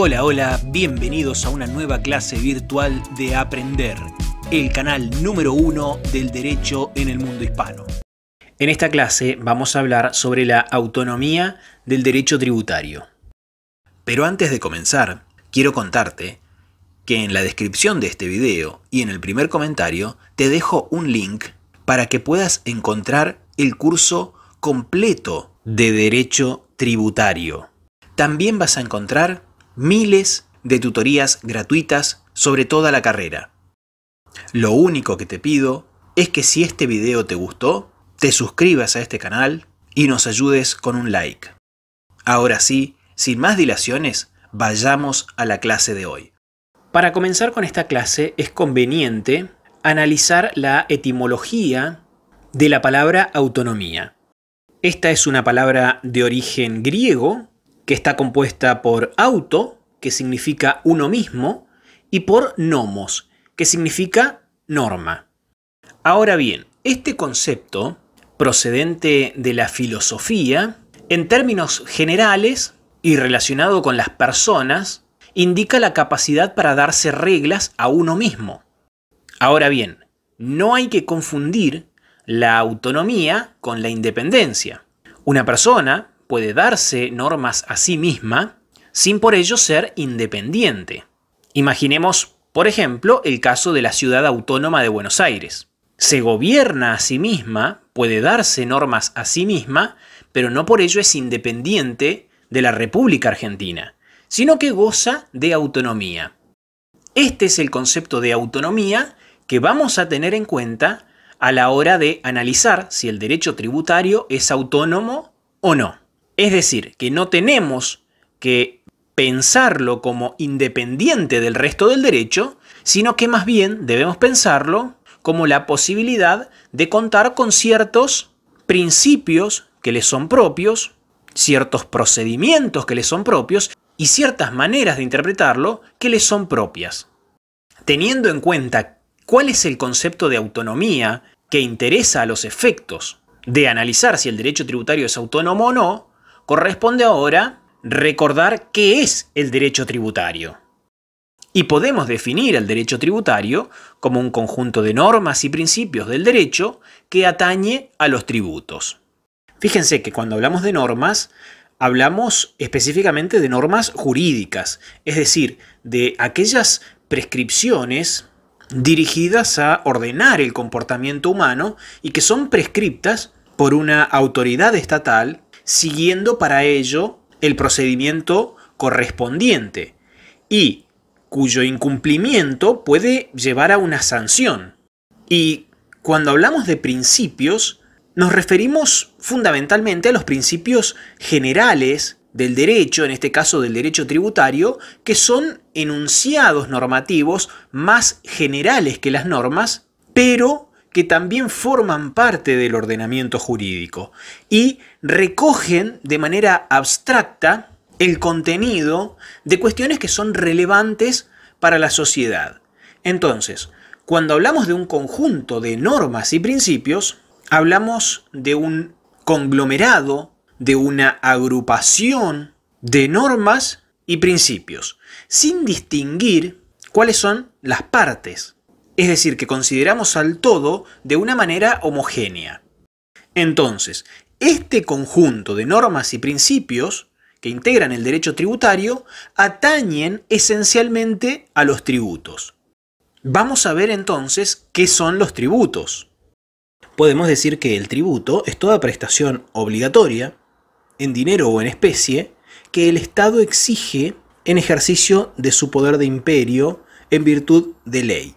Hola, hola, bienvenidos a una nueva clase virtual de Aprender, el canal número uno del derecho en el mundo hispano. En esta clase vamos a hablar sobre la autonomía del derecho tributario. Pero antes de comenzar, quiero contarte que en la descripción de este video y en el primer comentario te dejo un link para que puedas encontrar el curso completo de Derecho Tributario. También vas a encontrar miles de tutorías gratuitas sobre toda la carrera. Lo único que te pido es que si este video te gustó, te suscribas a este canal y nos ayudes con un like. Ahora sí, sin más dilaciones, vayamos a la clase de hoy. Para comenzar con esta clase es conveniente analizar la etimología de la palabra autonomía. Esta es una palabra de origen griego que está compuesta por auto, que significa uno mismo, y por nomos, que significa norma. Ahora bien, este concepto, procedente de la filosofía, en términos generales y relacionado con las personas, indica la capacidad para darse reglas a uno mismo. Ahora bien, no hay que confundir la autonomía con la independencia. Una persona, puede darse normas a sí misma sin por ello ser independiente. Imaginemos, por ejemplo, el caso de la ciudad autónoma de Buenos Aires. Se gobierna a sí misma, puede darse normas a sí misma, pero no por ello es independiente de la República Argentina, sino que goza de autonomía. Este es el concepto de autonomía que vamos a tener en cuenta a la hora de analizar si el derecho tributario es autónomo o no. Es decir, que no tenemos que pensarlo como independiente del resto del derecho, sino que más bien debemos pensarlo como la posibilidad de contar con ciertos principios que le son propios, ciertos procedimientos que le son propios y ciertas maneras de interpretarlo que le son propias. Teniendo en cuenta cuál es el concepto de autonomía que interesa a los efectos de analizar si el derecho tributario es autónomo o no, Corresponde ahora recordar qué es el derecho tributario. Y podemos definir el derecho tributario como un conjunto de normas y principios del derecho que atañe a los tributos. Fíjense que cuando hablamos de normas, hablamos específicamente de normas jurídicas, es decir, de aquellas prescripciones dirigidas a ordenar el comportamiento humano y que son prescriptas por una autoridad estatal siguiendo para ello el procedimiento correspondiente y cuyo incumplimiento puede llevar a una sanción. Y cuando hablamos de principios, nos referimos fundamentalmente a los principios generales del derecho, en este caso del derecho tributario, que son enunciados normativos más generales que las normas, pero que también forman parte del ordenamiento jurídico y recogen de manera abstracta el contenido de cuestiones que son relevantes para la sociedad. Entonces, cuando hablamos de un conjunto de normas y principios, hablamos de un conglomerado, de una agrupación de normas y principios, sin distinguir cuáles son las partes es decir, que consideramos al todo de una manera homogénea. Entonces, este conjunto de normas y principios que integran el derecho tributario atañen esencialmente a los tributos. Vamos a ver entonces qué son los tributos. Podemos decir que el tributo es toda prestación obligatoria, en dinero o en especie, que el Estado exige en ejercicio de su poder de imperio en virtud de ley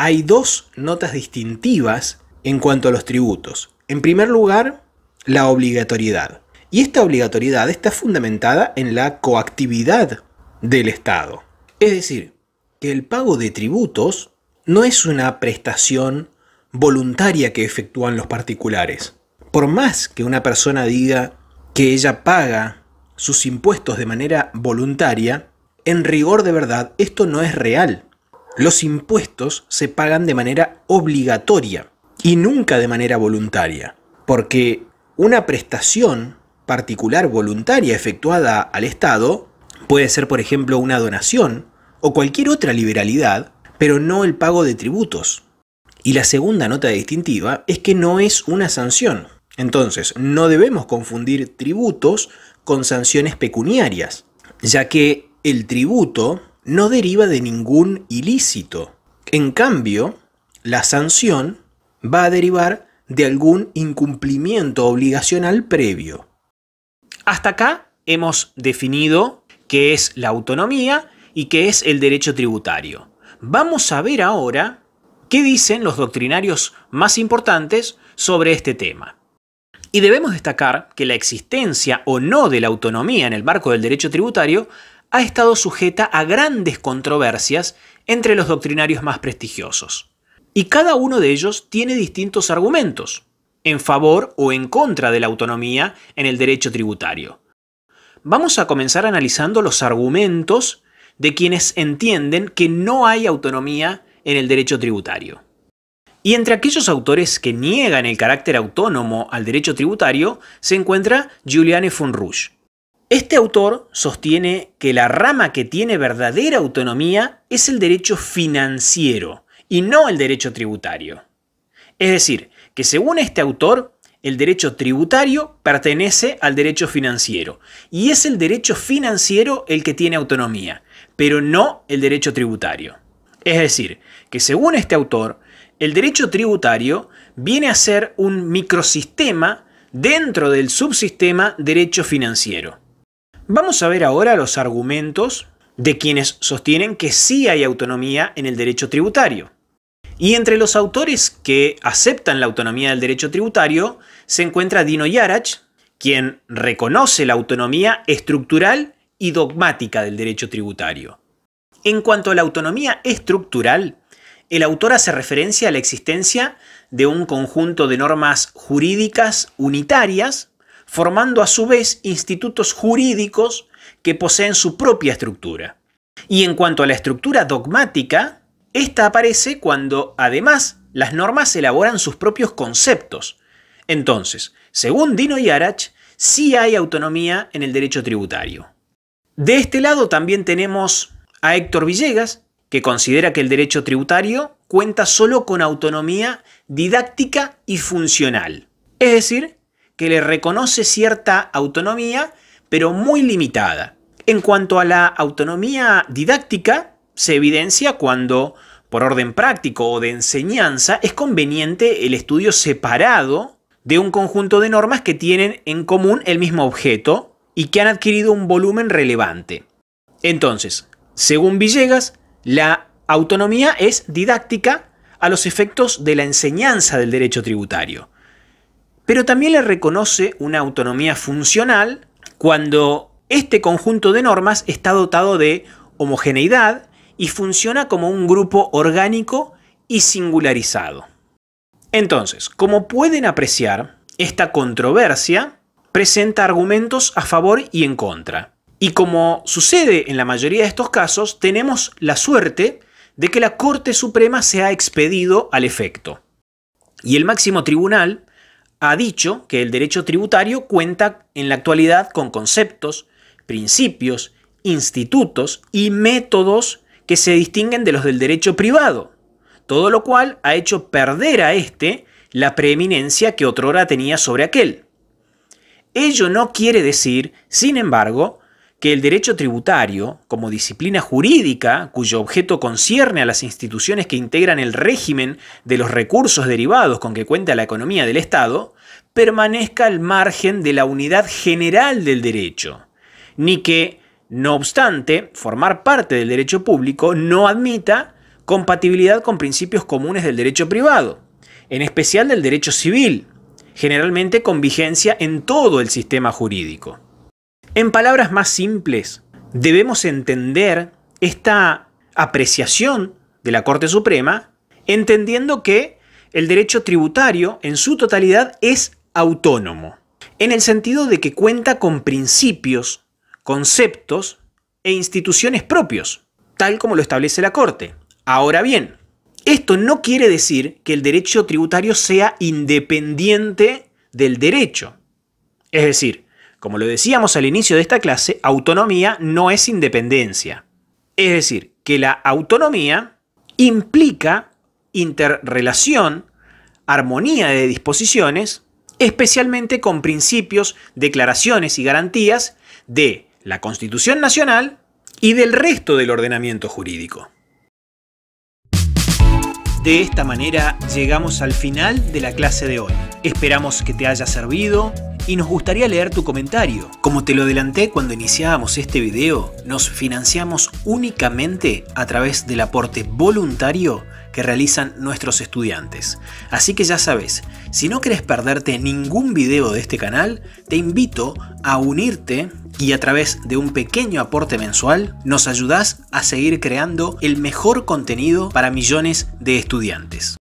hay dos notas distintivas en cuanto a los tributos. En primer lugar, la obligatoriedad. Y esta obligatoriedad está fundamentada en la coactividad del Estado. Es decir, que el pago de tributos no es una prestación voluntaria que efectúan los particulares. Por más que una persona diga que ella paga sus impuestos de manera voluntaria, en rigor de verdad esto no es real los impuestos se pagan de manera obligatoria y nunca de manera voluntaria, porque una prestación particular voluntaria efectuada al Estado puede ser, por ejemplo, una donación o cualquier otra liberalidad, pero no el pago de tributos. Y la segunda nota distintiva es que no es una sanción. Entonces, no debemos confundir tributos con sanciones pecuniarias, ya que el tributo no deriva de ningún ilícito. En cambio, la sanción va a derivar de algún incumplimiento obligacional previo. Hasta acá hemos definido qué es la autonomía y qué es el derecho tributario. Vamos a ver ahora qué dicen los doctrinarios más importantes sobre este tema. Y debemos destacar que la existencia o no de la autonomía en el marco del derecho tributario ha estado sujeta a grandes controversias entre los doctrinarios más prestigiosos. Y cada uno de ellos tiene distintos argumentos, en favor o en contra de la autonomía en el derecho tributario. Vamos a comenzar analizando los argumentos de quienes entienden que no hay autonomía en el derecho tributario. Y entre aquellos autores que niegan el carácter autónomo al derecho tributario se encuentra Juliane von este autor sostiene que la rama que tiene verdadera autonomía es el derecho financiero y no el derecho tributario. Es decir, que según este autor, el derecho tributario pertenece al derecho financiero y es el derecho financiero el que tiene autonomía, pero no el derecho tributario. Es decir, que según este autor, el derecho tributario viene a ser un microsistema dentro del subsistema derecho financiero. Vamos a ver ahora los argumentos de quienes sostienen que sí hay autonomía en el derecho tributario. Y entre los autores que aceptan la autonomía del derecho tributario se encuentra Dino Yarach, quien reconoce la autonomía estructural y dogmática del derecho tributario. En cuanto a la autonomía estructural, el autor hace referencia a la existencia de un conjunto de normas jurídicas unitarias formando a su vez institutos jurídicos que poseen su propia estructura. Y en cuanto a la estructura dogmática, esta aparece cuando además las normas elaboran sus propios conceptos. Entonces, según Dino y Arach, sí hay autonomía en el derecho tributario. De este lado también tenemos a Héctor Villegas, que considera que el derecho tributario cuenta solo con autonomía didáctica y funcional. Es decir, que le reconoce cierta autonomía, pero muy limitada. En cuanto a la autonomía didáctica, se evidencia cuando, por orden práctico o de enseñanza, es conveniente el estudio separado de un conjunto de normas que tienen en común el mismo objeto y que han adquirido un volumen relevante. Entonces, según Villegas, la autonomía es didáctica a los efectos de la enseñanza del derecho tributario pero también le reconoce una autonomía funcional cuando este conjunto de normas está dotado de homogeneidad y funciona como un grupo orgánico y singularizado. Entonces, como pueden apreciar, esta controversia presenta argumentos a favor y en contra. Y como sucede en la mayoría de estos casos, tenemos la suerte de que la Corte Suprema se ha expedido al efecto. Y el máximo tribunal ha dicho que el derecho tributario cuenta en la actualidad con conceptos, principios, institutos y métodos que se distinguen de los del derecho privado, todo lo cual ha hecho perder a éste la preeminencia que otrora tenía sobre aquel. Ello no quiere decir, sin embargo, que el derecho tributario, como disciplina jurídica cuyo objeto concierne a las instituciones que integran el régimen de los recursos derivados con que cuenta la economía del Estado, permanezca al margen de la unidad general del derecho, ni que, no obstante, formar parte del derecho público no admita compatibilidad con principios comunes del derecho privado, en especial del derecho civil, generalmente con vigencia en todo el sistema jurídico. En palabras más simples, debemos entender esta apreciación de la Corte Suprema, entendiendo que el derecho tributario en su totalidad es autónomo, en el sentido de que cuenta con principios, conceptos e instituciones propios, tal como lo establece la Corte. Ahora bien, esto no quiere decir que el derecho tributario sea independiente del derecho. Es decir, como lo decíamos al inicio de esta clase, autonomía no es independencia. Es decir, que la autonomía implica interrelación, armonía de disposiciones, especialmente con principios, declaraciones y garantías de la Constitución Nacional y del resto del ordenamiento jurídico. De esta manera llegamos al final de la clase de hoy. Esperamos que te haya servido y nos gustaría leer tu comentario. Como te lo adelanté cuando iniciábamos este video, nos financiamos únicamente a través del aporte voluntario que realizan nuestros estudiantes. Así que ya sabes, si no querés perderte ningún video de este canal, te invito a unirte y a través de un pequeño aporte mensual nos ayudas a seguir creando el mejor contenido para millones de estudiantes.